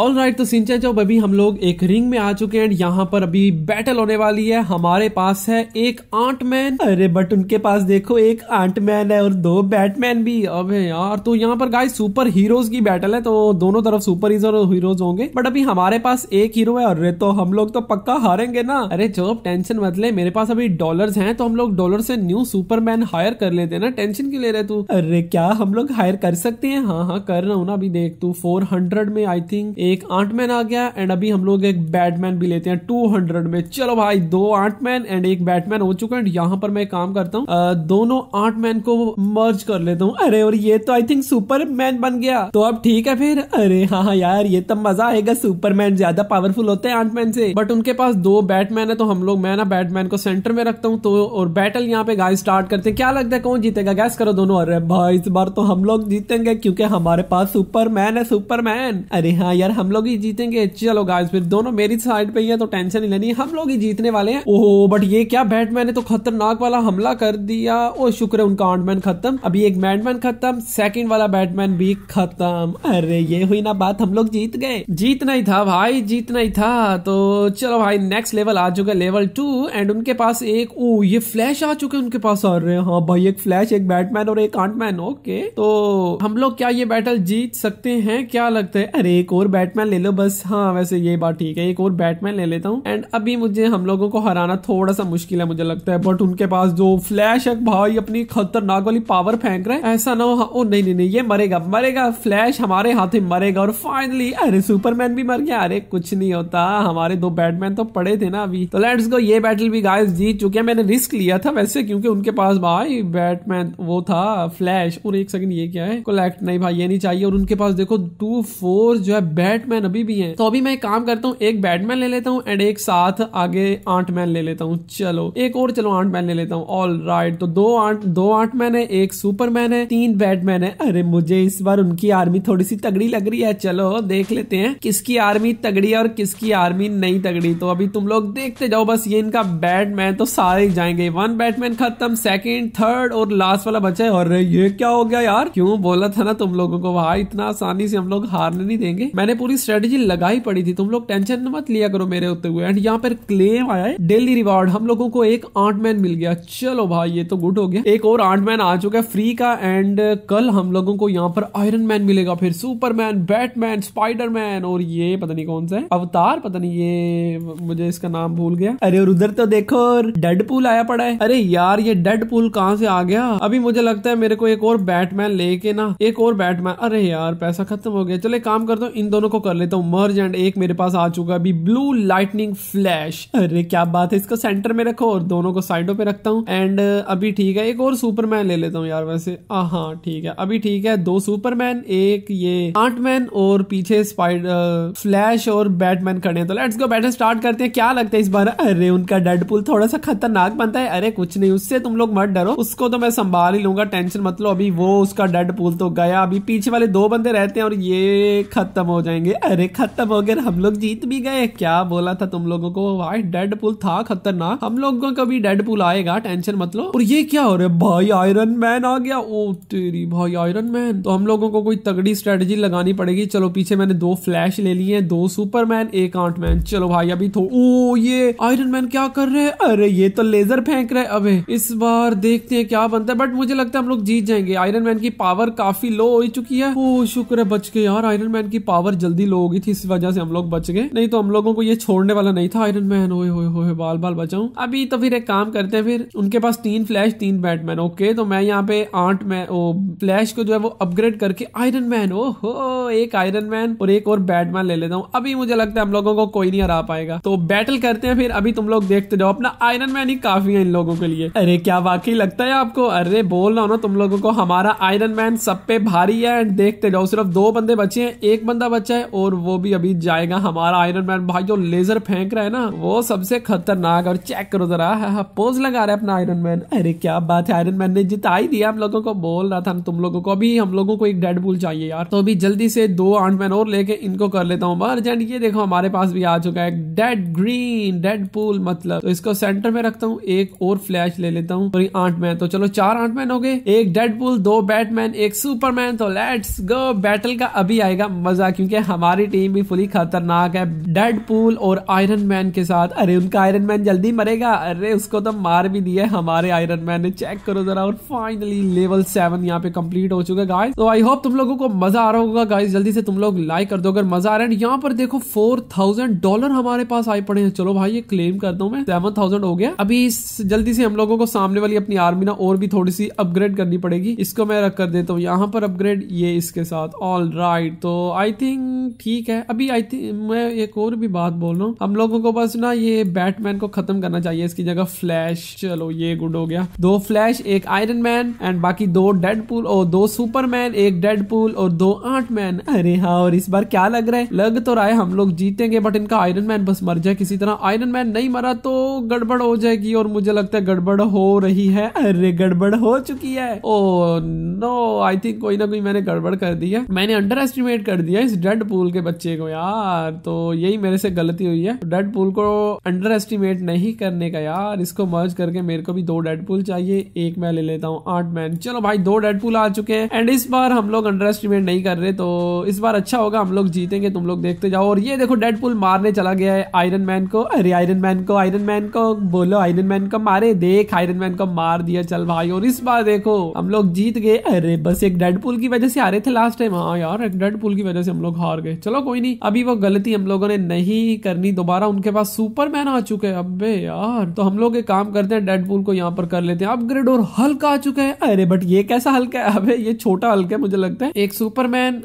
all right तो सिंचा जब अभी हम लोग एक रिंग में आ चुके हैं यहाँ पर अभी बैटल होने वाली है हमारे पास है एक आंट मैन अरे बट उनके पास देखो एक आंट मैन है और दो बैटमैन भी अबे यार तो यहाँ पर गाइस सुपर हीरोज की बैटल है तो दोनों तरफ सुपर हीरोज होंगे बट अभी हमारे पास एक हीरो है अरे तो हम लोग तो पक्का हारेंगे ना अरे जो टेंशन मत ले मेरे पास अभी डॉलर है तो हम लोग डॉलर से न्यू मैन हायर कर लेते ना टेंशन क्यों ले रहे तू अरे क्या हम लोग हायर कर सकते हैं हाँ हाँ कर रहा हूँ ना अभी देख तू फोर में आई थिंक एक आंटमैन आ गया एंड अभी हम लोग एक बैटमैन भी लेते हैं 200 में चलो भाई दो आंटमैन एंड एक बैटमैन हो चुका है यहाँ पर मैं काम करता हूँ दोनों आंटमैन को मर्ज कर लेता हूँ अरे और ये तो आई थिंक सुपरमैन बन गया तो अब ठीक है फिर अरे हाँ हाँ यार ये तो मजा आएगा सुपरमैन ज्यादा पावरफुल होते हैं आंटमैन से बट उनके पास दो बैटमैन है तो हम लोग मैं ना बैटमैन को सेंटर में रखता हूँ तो और बैटल यहाँ पे गाय स्टार्ट करते हैं क्या लगता है कौन जीतेगा गैस करो दोनों अरे भाई इस बार तो हम लोग जीतेंगे क्योंकि हमारे पास सुपरमैन है सुपरमैन अरे हाँ यार हम लोग ही जीतेंगे चलो गाइस फिर दोनों मेरी साइड पे ही तो है तो टेंशन नहीं लेनी हम लोग ही जीतने वाले हैं ओहो बट ये क्या बैटमैन ने तो खतरनाक वाला हमला कर दिया ओ शुक्र है उनका आंटमैन खत्म अभी एक बैटमैन खत्म सेकंड वाला बैटमैन भी खत्म अरे ये हुई ना बात हम लोग जीत गए जीतना ही था भाई जीतना ही था तो चलो भाई नेक्स्ट लेवल आ चुका लेवल टू एंड उनके पास एक ओ ये फ्लैश आ चुके उनके पास रहे हाँ भाई एक फ्लैश एक बैटमैन और एक आंटमैन ओके तो हम लोग क्या ये बैटल जीत सकते हैं क्या लगता है अरे एक और बैटमैन ले लो बस हाँ वैसे ये बात ठीक है एक और बैटमैन ले लेता हूँ एंड अभी मुझे हम लोगों को हराना थोड़ा सा मुश्किल है मुझे लगता है बट उनके पास जो फ्लैश है भाई अपनी खतरनाक वाली पावर फेंक रहे है ऐसा ना हो हाँ, ओ नहीं नहीं नहीं ये मरेगा मरेगा फ्लैश हमारे हाथ में मरेगा और फाइनली अरे सुपरमैन भी मर गया अरे कुछ नहीं होता हमारे दो बैटमैन तो पड़े थे ना अभी तो लेट्स गो ये बैटल भी गाइस जीत चुके हैं मैंने रिस्क लिया था वैसे क्योंकि उनके पास भाई बैटमैन वो था फ्लैश और एक सेकंड ये क्या है कलेक्ट नहीं भाई ये नहीं चाहिए और उनके पास देखो टू फोर जो है बैटमैन अभी भी है तो अभी मैं काम करता हूँ एक बैटमैन ले लेता हूँ एंड एक साथ आगे आंट मैन ले लेता हूँ चलो एक और चलो आंट मैन ले लेता हूँ ऑल राइट तो दो आंट दो आंट मैन है एक सुपरमैन है तीन बैटमैन है अरे मुझे इस बार उनकी आर्मी थोड़ी सी तगड़ी लग रही है चलो देख लेते हैं किसकी आर्मी तगड़ी है और किसकी आर्मी नहीं तगड़ी तो अभी तुम लोग देखते जाओ बस ये इनका बैटमैन तो सारे जाएंगे वन बैटमैन खत्म सेकेंड थर्ड और लास्ट वाला बचा है और ये क्या हो गया यार क्यों बोला था ना तुम लोगों को भाई इतना आसानी से हम लोग हारने नहीं देंगे मैंने पूरी स्ट्रेटेजी लगाई पड़ी थी तुम लोग टेंशन मत लिया करो मेरे होते हुए एंड यहाँ पर क्लेम आया है डेली रिवार्ड हम लोगों को एक आंट मैन मिल गया चलो भाई ये तो गुड हो गया एक और आंट मैन आ चुका है फ्री का एंड कल हम लोगों को यहाँ पर आयरन मैन मिलेगा फिर सुपरमैन बैटमैन स्पाइडरमैन और ये पता नहीं कौन सा है अवतार पता नहीं ये मुझे इसका नाम भूल गया अरे और उधर तो देखो डेडपूल आया पड़ा है अरे यार ये डेडपूल कहाँ से आ गया अभी मुझे लगता है मेरे को एक और बैटमैन लेके ना एक और बैटमैन अरे यार पैसा खत्म हो गया चलो काम करता हूँ इन दोनों दोनों को कर लेता हूँ मर्ज एंड एक मेरे पास आ चुका अभी ब्लू लाइटनिंग फ्लैश अरे क्या बात है इसको सेंटर में रखो और दोनों को साइडों पे रखता हूँ एंड अभी ठीक है एक और सुपरमैन ले लेता हूँ यार वैसे हाँ ठीक है अभी ठीक है दो सुपरमैन एक ये आर्टमैन और पीछे स्पाइडर फ्लैश और बैटमैन खड़े हैं तो लेट्स गो बैटल स्टार्ट करते हैं क्या लगता है इस बार अरे उनका डेडपुल थोड़ा सा खतरनाक बनता है अरे कुछ नहीं उससे तुम लोग मत डरो उसको तो मैं संभाल ही लूंगा टेंशन मतलब अभी वो उसका डेडपुल तो गया अभी पीछे वाले दो बंदे रहते हैं और ये खत्म हो जाए जाएंगे अरे खत्म हो गया हम लोग जीत भी गए क्या बोला था तुम लोगों को भाई डेडपूल था खतरनाक हम लोगों का भी डेडपूल आएगा टेंशन मत लो और ये क्या हो रहा है भाई आयरन मैन आ गया ओ तेरी भाई आयरन मैन तो हम लोगों को कोई तगड़ी स्ट्रेटेजी लगानी पड़ेगी चलो पीछे मैंने दो फ्लैश ले लिए दो सुपरमैन एक आंट मैन चलो भाई अभी तो ओ ये आयरन मैन क्या कर रहे हैं अरे ये तो लेजर फेंक रहे अबे इस बार देखते हैं क्या बनता है बट मुझे लगता है हम लोग जीत जाएंगे आयरन मैन की पावर काफी लो हो चुकी है ओ शुक्र है बच के यार आयरन मैन की पावर जल्दी लोग ही थी इस वजह से हम लोग बच गए नहीं तो हम लोगों को ये छोड़ने वाला नहीं था आयरन मैन ओए होए होए बाल बाल बचाऊ अभी तो फिर एक काम करते हैं फिर उनके पास तीन फ्लैश तीन बैटमैन ओके तो मैं यहाँ पे आठ मैन फ्लैश को जो है वो अपग्रेड करके आयरन मैन ओ हो एक आयरन मैन और एक और बैटमैन ले लेता हूँ अभी मुझे लगता है हम लोगों को कोई नहीं हरा पाएगा तो बैटल करते हैं फिर अभी तुम लोग देखते जाओ अपना आयरन मैन ही काफी है इन लोगों के लिए अरे क्या वाकई लगता है आपको अरे बोल रहा हूँ ना तुम लोगों को हमारा आयरन मैन सब पे भारी है एंड देखते जाओ सिर्फ दो बंदे बचे हैं एक बंदा बचा है और वो भी अभी जाएगा हमारा आयरन मैन भाई जो लेजर फेंक रहा है ना वो सबसे खतरनाक और चेक करो जरा पोज हाँ, हाँ, लगा रहा है अपना आयरन मैन अरे क्या बात है आयरन मैन ने जिता ही दिया हम लोगों को बोल रहा था तुम लोगों को अभी हम लोगों को एक डेड बुल चाहिए यार तो अभी जल्दी से दो आठ मैन और लेके इनको कर लेता हूँ अर्जेंट ये देखो हमारे पास भी आ चुका है डेड ग्रीन डेड पुल मतलब तो इसको सेंटर में रखता हूँ एक और फ्लैश ले लेता हूँ आठ मैन तो चलो चार आंट मैन हो गए एक डेड पुल दो बैटमैन एक सुपरमैन तो लेट्स गो बैटल का अभी आएगा मजा क्योंकि हमारी टीम भी फुली खतरनाक है डेड पूल और आयरन मैन के साथ अरे उनका आयरन मैन जल्दी मरेगा अरे उसको तो मार भी दिया है हमारे आयरन मैन ने चेक करो जरा और फाइनली लेवल सेवन यहाँ पे कंप्लीट हो चुका गाइस तो आई होप तुम लोगों को मजा आ रहा होगा गाइस जल्दी से तुम लोग लाइक कर दो अगर मजा आ रहा है यहाँ पर देखो फोर थाउजेंड डॉलर हमारे पास आई पड़े हैं चलो भाई ये क्लेम कर दो मैं सेवन थाउजेंड हो गया अभी जल्दी से हम लोगों को सामने वाली अपनी आर्मी ना और भी थोड़ी सी अपग्रेड करनी पड़ेगी इसको मैं रख कर देता हूँ यहाँ पर अपग्रेड ये इसके साथ ऑल राइट तो आई थिंक ठीक है अभी आई थिंक मैं एक और भी बात बोल रहा हूँ हम लोगों को बस ना ये बैटमैन को खत्म करना चाहिए इसकी जगह फ्लैश चलो ये गुड हो गया दो फ्लैश एक आयरन मैन एंड बाकी दो डेड और दो सुपरमैन एक डेड और दो आठ मैन अरे हाँ और इस बार क्या लग रहा है लग तो रहा है हम लोग जीतेंगे बट इनका आयरन मैन बस मर जाए किसी तरह आयरन मैन नहीं मरा तो गड़बड़ हो जाएगी और मुझे लगता है गड़बड़ हो रही है अरे गड़बड़ हो चुकी है ओ नो आई थिंक कोई ना कोई मैंने गड़बड़ कर दी है मैंने अंडर एस्टिमेट कर दिया इस डेड डेड पूल के बच्चे को यार तो यही मेरे से गलती हुई है डेड पूल को अंडर एस्टिमेट नहीं करने का यार इसको मर्ज करके मेरे को भी दो डेड पूल चाहिए एक मैं ले लेता हूँ आठ मैन चलो भाई दो डेड पूल आ चुके हैं एंड इस बार हम लोग अंडर एस्टिमेट नहीं कर रहे तो इस बार अच्छा होगा हम लोग जीतेंगे तुम लोग देखते जाओ और ये देखो डेड पुल मारने चला गया है आयरन मैन को अरे आयरन मैन को आयरन मैन को बोलो आयरन मैन को मारे देख आयरन मैन को मार दिया चल भाई और इस बार देखो हम लोग जीत गए अरे बस एक डेड पुल की वजह से आ रहे थे लास्ट टाइम हाँ यार एक डेड पुल की वजह से हम लोग हार गए चलो कोई नहीं अभी वो गलती हम लोगों ने नहीं करनी दोबारा उनके पास सुपरमैन आ चुके हैं अबे यार तो हम लोग एक काम करते हैं डेडपूल को यहाँ पर कर लेते हैं अपग्रेड और हल्क आ चुका है अरे बट ये कैसा हल्का है अबे ये छोटा हल्का है मुझे लगता है एक सुपरमैन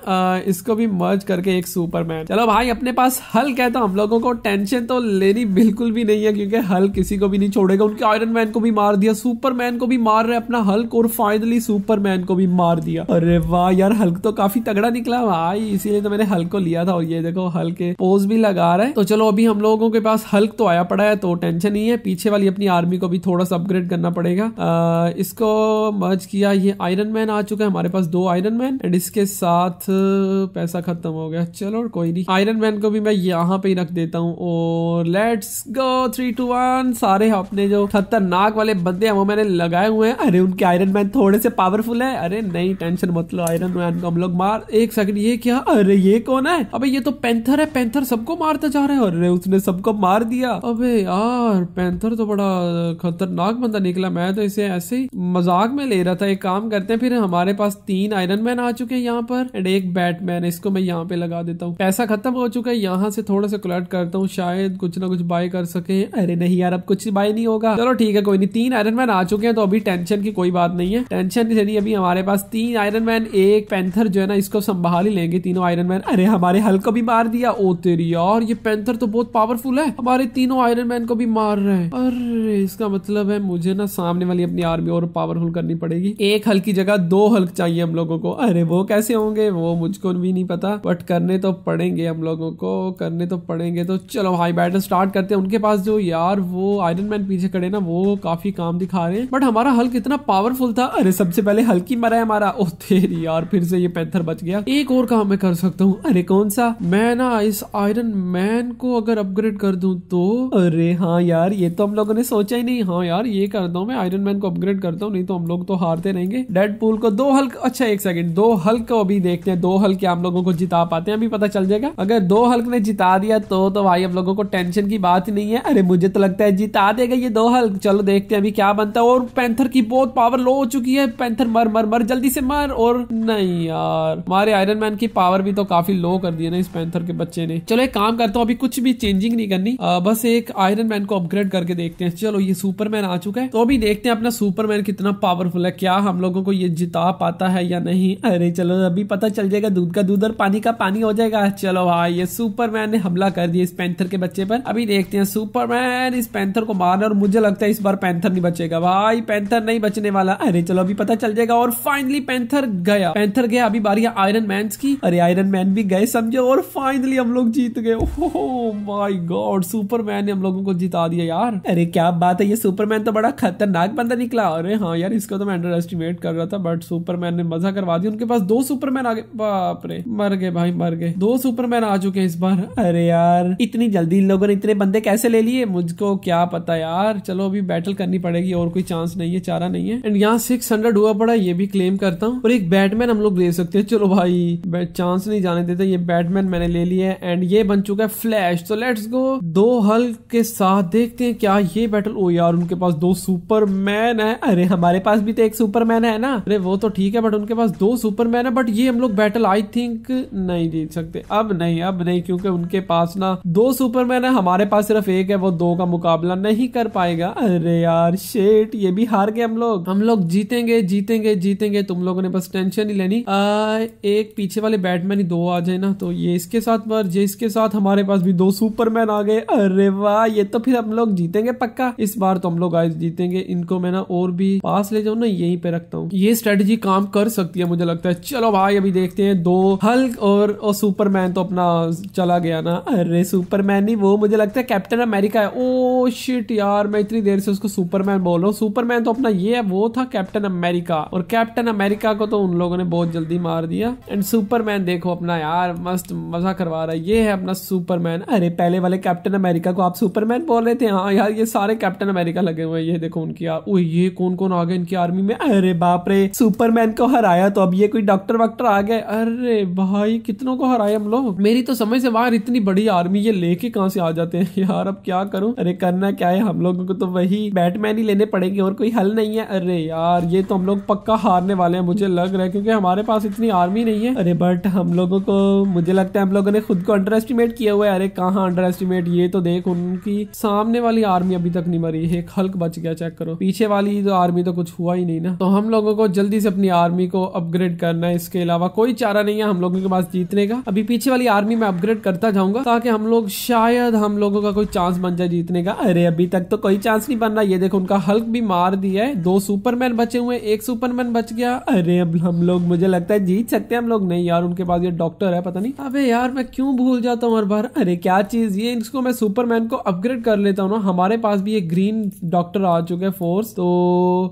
इसको भी मर्ज करके एक सुपरमैन चलो भाई अपने पास हल्क है तो हम लोगों को टेंशन तो लेनी बिल्कुल भी नहीं है क्योंकि हल किसी को भी नहीं छोड़ेगा उनके आयरन मैन को भी मार दिया सुपरमैन को भी मार रहे अपना हल्क और फाइनली सुपरमैन को भी मार दिया अरे वाह यार हल्क तो काफी तगड़ा निकला भाई इसीलिए तो मैंने हल्क को लिया था और ये देखो हल्क के पोज भी लगा रहा है तो चलो अभी हम लोगों के पास हल्क तो आया पड़ा है तो टेंशन नहीं है पीछे वाली अपनी आर्मी को भी थोड़ा सा अपग्रेड करना पड़ेगा आ, इसको मर्ज किया ये आयरन मैन आ चुका है हमारे पास दो आयरन मैन एंड इसके साथ पैसा खत्म हो गया चलो कोई नहीं आयरन मैन को भी मैं यहाँ पे ही रख देता हूँ और let's go three two one सारे अपने जो खतरनाक वाले बंदे हैं वो मैंने लगाए हुए हैं अरे उनके आयरन मैन थोड़े से पावरफुल है अरे नहीं टेंशन मतलब आयरन मैन को हम लोग मार एक सेकंड ये क्या अरे ये कौन है अबे ये तो पैंथर है पैंथर सबको मारता जा रहा है अरे उसने सबको मार दिया अबे यार पैंथर तो बड़ा खतरनाक बंदा निकला मैं तो इसे ऐसे ही मजाक में ले रहा था एक काम करते हैं फिर हमारे पास तीन आयरन मैन आ चुके हैं यहाँ पर एंड एक बैटमैन इसको मैं यहाँ पे लगा देता हूँ पैसा खत्म हो चुका है यहाँ से थोड़ा सा कलेक्ट करता हूँ शायद कुछ ना कुछ बाय कर सके अरे नहीं यार अब कुछ बाय नहीं होगा चलो ठीक है कोई नहीं तीन आयरन मैन आ चुके हैं तो अभी टेंशन की कोई बात नहीं है टेंशन नहीं अभी हमारे पास तीन आयरन मैन एक पैंथर जो है ना इसको संभाल ही लेंगे तीनों आयरन मैन अरे हमारे हल्क को भी मार दिया ओ तेरी यार ये पैंथर तो बहुत पावरफुल है हमारे तीनों आयरन मैन को भी मार रहे हैं अरे इसका मतलब है मुझे ना सामने वाली अपनी आर्मी और पावरफुल करनी पड़ेगी एक हल की जगह दो हल्क चाहिए हम लोगों को अरे वो कैसे होंगे वो मुझको भी नहीं पता बट करने तो पड़ेंगे हम लोगों को करने तो पड़ेंगे तो चलो हाई बैटल स्टार्ट करते हैं उनके पास जो यार वो आयरन मैन पीछे खड़े ना वो काफी काम दिखा रहे हैं बट हमारा हल्क इतना पावरफुल था अरे सबसे पहले हल्की मरा है हमारा ओ तेरी यार फिर से ये पैंथर बच गया एक और काम मैं कर सकता हूँ अरे कौन सा मैं ना इस आयरन मैन को अगर अपग्रेड कर दूं तो अरे हाँ यार ये तो हम लोगों ने सोचा ही नहीं हाँ यार ये कर दो मैं आयरन मैन को अपग्रेड करता हूँ नहीं तो हम लोग तो हारते रहेंगे डेड पुल को दो हल्क अच्छा एक सेकेंड दो हल्क को अभी देखते हैं दो हल्क क्या हम लोगों को जिता पाते हैं अभी पता चल जाएगा अगर दो हल्क ने जिता दिया तो तो भाई हम लोगों को टेंशन की बात ही नहीं है अरे मुझे तो लगता है जिता देगा ये दो हल्क चलो देखते हैं अभी क्या बनता है और पैंथर की बहुत पावर लो हो चुकी है पैंथर मर मर मर जल्दी से मर और नहीं यार हमारे आयरन मैन की पावर भी तो काफी काफी लो कर दिया ना इस पैंथर के बच्चे ने चलो एक काम करता हूँ अभी कुछ भी चेंजिंग नहीं करनी आ, बस एक आयरन मैन को अपग्रेड करके देखते हैं चलो ये सुपरमैन आ चुका है तो अभी देखते हैं अपना सुपरमैन कितना पावरफुल है क्या हम लोगों को ये जिता पाता है या नहीं अरे चलो अभी पता चल जाएगा दूध का दूध और पानी का पानी हो जाएगा चलो भाई ये सुपरमैन ने हमला कर दिया इस पैंथर के बच्चे पर अभी देखते हैं सुपरमैन इस पैंथर को मारना और मुझे लगता है इस बार पैंथर नहीं बचेगा भाई पैंथर नहीं बचने वाला अरे चलो अभी पता चल जाएगा और फाइनली पैंथर गया पैंथर गया अभी बारी आयरन मैन की अरे आयरन मैन भी भी गए समझे और फाइनली हम लोग जीत गए माय गॉड सुपरमैन ने हम लोगों को जिता दिया यार अरे क्या बात है ये सुपरमैन तो बड़ा खतरनाक बंदा निकला अरे हाँ यार इसको तो मैं अंडर एस्टिमेट कर रहा था बट सुपरमैन ने मजा करवा दिया उनके पास दो सुपरमैन आ गए बाप रे मर गए भाई मर गए दो सुपरमैन आ चुके हैं इस बार अरे यार इतनी जल्दी इन लोगों ने इतने बंदे कैसे ले लिए मुझको क्या पता यार चलो अभी बैटल करनी पड़ेगी और कोई चांस नहीं है चारा नहीं है एंड यहाँ सिक्स हंड्रेड हुआ पड़ा ये भी क्लेम करता हूँ और एक बैटमैन हम लोग ले सकते हैं चलो भाई चांस नहीं जाने जाने देते ये बैटमैन मैंने ले लिया है एंड ये बन चुका है फ्लैश तो लेट्स गो दो हल के साथ देखते हैं क्या ये बैटल ओ यार उनके पास दो सुपरमैन है अरे हमारे पास भी तो एक सुपरमैन है ना अरे वो तो ठीक है बट उनके पास दो सुपरमैन है बट ये हम लोग बैटल आई थिंक नहीं जीत सकते अब नहीं अब नहीं क्योंकि उनके पास ना दो सुपरमैन है हमारे पास सिर्फ एक है वो दो का मुकाबला नहीं कर पाएगा अरे यार शेट ये भी हार गए हम लोग हम लोग जीतेंगे जीतेंगे जीतेंगे तुम लोगों ने बस टेंशन ही लेनी आ, एक पीछे वाले बैटमैन ही दो आ जाए ना तो ये इसके साथ और ये इसके साथ हमारे पास भी दो सुपरमैन आ गए अरे वाह ये तो फिर हम लोग जीतेंगे पक्का इस बार तो हम लोग आज जीतेंगे इनको मैं ना और भी पास ले जाऊँ ना यहीं पे रखता हूँ ये स्ट्रेटेजी काम कर सकती है मुझे लगता है चलो भाई अभी देखते हैं दो हल्क और, और सुपरमैन तो अपना चला गया ना अरे सुपरमैन ही वो मुझे लगता है कैप्टन अमेरिका है ओ शिट यार मैं इतनी देर से उसको सुपरमैन बोल रहा हूँ सुपरमैन तो अपना ये है वो था कैप्टन अमेरिका और कैप्टन अमेरिका को तो उन लोगों ने बहुत जल्दी मार दिया एंड सुपरमैन देखो अपना यार मस्त मज़ा करवा रहा है ये है अपना सुपरमैन अरे पहले वाले कैप्टन अमेरिका को आप सुपरमैन बोल रहे थे हाँ यार ये सारे कैप्टन अमेरिका लगे हुए हैं ये देखो उनकी यार ओ ये कौन कौन आ गए इनकी आर्मी में अरे बाप रे सुपरमैन को हराया तो अब ये कोई डॉक्टर वॉक्टर आ गए अरे भाई कितनों को हराया हम लोग मेरी तो समझ से बाहर इतनी बड़ी आर्मी ये लेके कहा से आ जाते हैं यार अब क्या करूं अरे करना क्या है हम लोगों को तो वही बैटमैन ही लेने पड़ेंगे और कोई हल नहीं है अरे यार ये तो हम लोग पक्का हारने वाले हैं मुझे लग रहा है क्योंकि हमारे पास इतनी आर्मी नहीं है अरे बट हम लोगों को को मुझे लगता है हम लोगों ने खुद को अंडर एस्टिमेट किया हुआ है अरे कहाँ अंडर एस्टिमेट ये तो देख उनकी सामने वाली आर्मी अभी तक नहीं मरी है हल्क बच गया चेक करो पीछे वाली तो आर्मी तो कुछ हुआ ही नहीं ना तो हम लोगों को जल्दी से अपनी आर्मी को अपग्रेड करना है इसके अलावा कोई चारा नहीं है हम लोगों के पास जीतने का अभी पीछे वाली आर्मी में अपग्रेड करता जाऊंगा ताकि हम लोग शायद हम लोगों का कोई चांस बन जाए जीतने का अरे अभी तक तो कोई चांस नहीं बन रहा ये देखो उनका हल्क भी मार दिया है दो सुपरमैन बचे हुए एक सुपरमैन बच गया अरे अब हम लोग मुझे लगता है जीत सकते हैं हम लोग नहीं यार उनके पास ये डॉक्टर डॉक्टर है पता नहीं अबे यार मैं क्यों भूल जाता हूँ हर बार अरे क्या चीज ये इसको मैं सुपरमैन को अपग्रेड कर लेता हूँ ना हमारे पास भी ये ग्रीन डॉक्टर आ चुका है फोर्स तो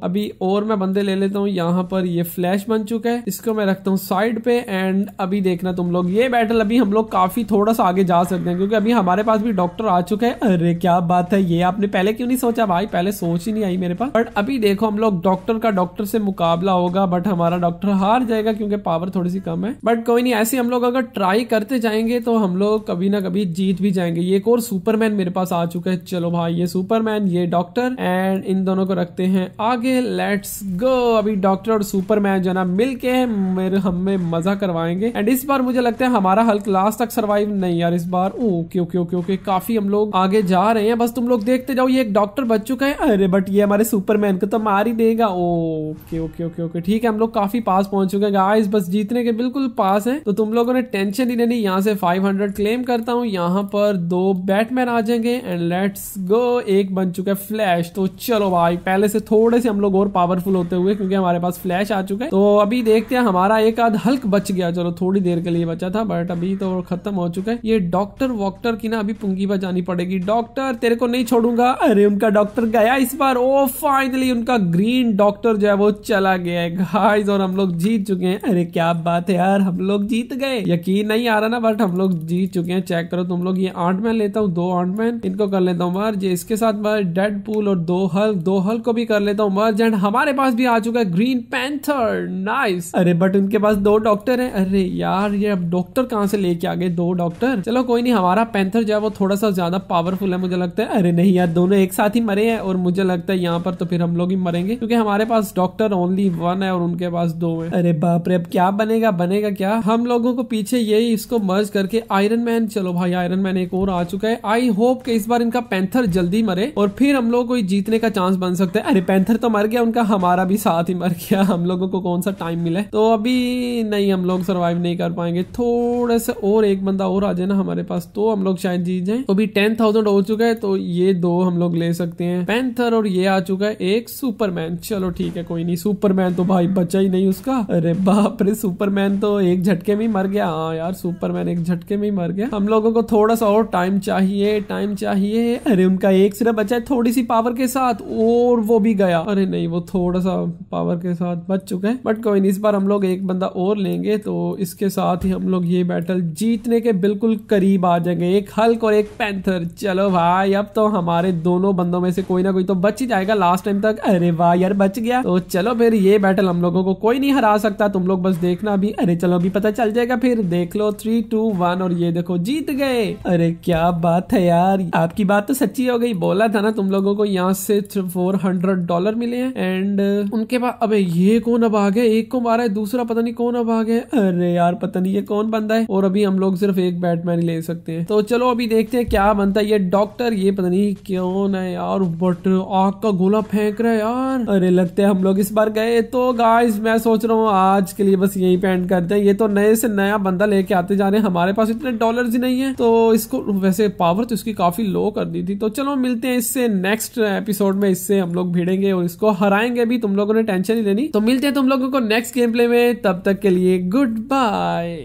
अभी और मैं बंदे ले लेता हूँ यहाँ पर ये फ्लैश बन चुका है इसको मैं रखता हूँ साइड पे एंड अभी देखना तुम लोग ये बैटल अभी हम लोग काफी थोड़ा सा आगे जा सकते हैं क्योंकि अभी हमारे पास भी डॉक्टर आ चुके हैं अरे क्या बात है ये आपने पहले क्यों नहीं सोचा भाई पहले सोच ही नहीं आई मेरे पास बट अभी देखो हम लोग डॉक्टर का डॉक्टर से मुकाबला होगा बट हमारा डॉक्टर हार जाएगा क्योंकि पावर थोड़ी सी कम है बट कोई नहीं ऐसे हम लोग लोग अगर ट्राई करते जाएंगे तो हम लोग कभी ना कभी जीत भी जाएंगे ये एक और सुपरमैन मेरे पास आ चुका है चलो भाई ये सुपरमैन ये डॉक्टर एंड इन दोनों को रखते हैं आगे लेट्स गो अभी डॉक्टर और सुपरमैन जो ना मिल के मेरे हमें मजा करवाएंगे एंड इस बार मुझे लगता है हमारा हल्क लास्ट तक सर्वाइव नहीं यार इस बार ओके ओके ओके ओके काफी हम लोग आगे जा रहे हैं बस तुम लोग देखते जाओ ये एक डॉक्टर बच चुका है अरे बट ये हमारे सुपरमैन को तो मार ही देगा ओके ओके ओके ओके ठीक है हम लोग काफी पास पहुंच चुके हैं गाइस बस जीतने के बिल्कुल पास है तो तुम लोग लोगों ने टेंशन ही नहीं यहाँ से 500 क्लेम करता हूँ यहाँ पर दो बैटमैन आ जाएंगे एंड लेट्स गो एक बन चुका है फ्लैश तो चलो भाई पहले से थोड़े से हम लोग और पावरफुल होते हुए क्योंकि हमारे पास फ्लैश आ चुका है तो अभी देखते हैं हमारा एक आध हल्क बच गया चलो थोड़ी देर के लिए बचा था बट अभी तो खत्म हो चुका है ये डॉक्टर वॉक्टर की ना अभी पुंगी जानी पड़ेगी डॉक्टर तेरे को नहीं छोड़ूंगा अरे उनका डॉक्टर गया इस बार ओ फाइनली उनका ग्रीन डॉक्टर जो है वो चला गया है और हम लोग जीत चुके हैं अरे क्या बात है यार हम लोग जीत गए यकीन नहीं आ रहा ना बट हम लोग जीत चुके हैं चेक करो तुम लोग ये आठ मैन लेता हूँ दो आठ मैन इनको कर लेता हूँ मर्ज इसके साथ मैं डेड पुल और दो हल दो हल को भी कर लेता हूँ मर्ज एंड हमारे पास भी आ चुका है ग्रीन पैंथर नाइस अरे बट उनके पास दो डॉक्टर है अरे यार ये अब डॉक्टर कहाँ से लेके आ गए दो डॉक्टर चलो कोई नहीं हमारा पैंथर जो है वो थोड़ा सा ज्यादा पावरफुल है मुझे लगता है अरे नहीं यार दोनों एक साथ ही मरे हैं और मुझे लगता है यहाँ पर तो फिर हम लोग ही मरेंगे क्योंकि हमारे पास डॉक्टर ओनली वन है और उनके पास दो है अरे बाप रे अब क्या बनेगा बनेगा क्या हम लोगों को पीछे यही इसको मर्ज करके आयरन मैन चलो भाई आयरन मैन एक और आ चुका है आई होप कि इस बार इनका पैंथर जल्दी मरे और फिर हम लोग कोई जीतने का चांस बन सकता है अरे पैंथर तो मर गया उनका हमारा भी साथ ही मर गया हम लोगों को कौन सा टाइम मिला तो अभी नहीं हम लोग सर्वाइव नहीं कर पाएंगे थोड़ा सा और एक बंदा और आ जाए ना हमारे पास तो हम लोग शायद जीत जाए तो अभी टेन थाउजेंड हो चुका है तो ये दो हम लोग ले सकते हैं पैंथर और ये आ चुका है एक सुपरमैन चलो ठीक है कोई नहीं सुपरमैन तो भाई बचा ही नहीं उसका अरे बाप रे सुपरमैन तो एक झटके में मर गया हाँ यार सुपरमैन एक झटके में ही मर गया हम लोगों को थोड़ा सा और टाइम चाहिए टाइम चाहिए अरे उनका एक सिर्फ बचा है थोड़ी सी पावर के साथ और वो भी गया अरे नहीं वो थोड़ा सा पावर के साथ बच चुका है बट कोई नहीं इस बार हम लोग एक बंदा और लेंगे तो इसके साथ ही हम लोग ये बैटल जीतने के बिल्कुल करीब आ जाएंगे एक हल्क और एक पैंथर चलो भाई अब तो हमारे दोनों बंदों में से कोई ना कोई तो बच ही जाएगा लास्ट टाइम तक अरे वाह यार बच गया तो चलो फिर ये बैटल हम लोगों को कोई नहीं हरा सकता तुम लोग बस देखना अभी अरे चलो अभी पता चल जाएगा फिर देख लो थ्री टू वन और ये देखो जीत गए अरे क्या बात है यार आपकी बात तो सच्ची हो गई बोला था ना तुम लोगों को यहाँ से फोर हंड्रेड डॉलर मिले हैं एंड uh, उनके बाद अबे ये कौन अब आ गया एक को मारा है दूसरा पता नहीं कौन अब आ गया अरे यार पता नहीं ये कौन बंदा है और अभी हम लोग सिर्फ एक बैटमैन ले सकते हैं तो चलो अभी देखते हैं क्या बनता है ये डॉक्टर ये पता नहीं क्यों है यार बट uh, आग का गोला फेंक रहा है यार अरे लगते है हम लोग इस बार गए तो गाइस मैं सोच रहा हूँ आज के लिए बस यही पेंट करते हैं ये तो नए से नए नया बंदा लेके आते जा रहे हैं हमारे पास इतने डॉलर ही नहीं है तो इसको वैसे पावर तो इसकी काफी लो कर दी थी तो चलो मिलते हैं इससे नेक्स्ट एपिसोड में इससे हम लोग भिड़ेंगे और इसको हराएंगे भी तुम लोगों ने टेंशन ही लेनी तो मिलते हैं तुम लोगों को नेक्स्ट गेम प्ले में तब तक के लिए गुड बाय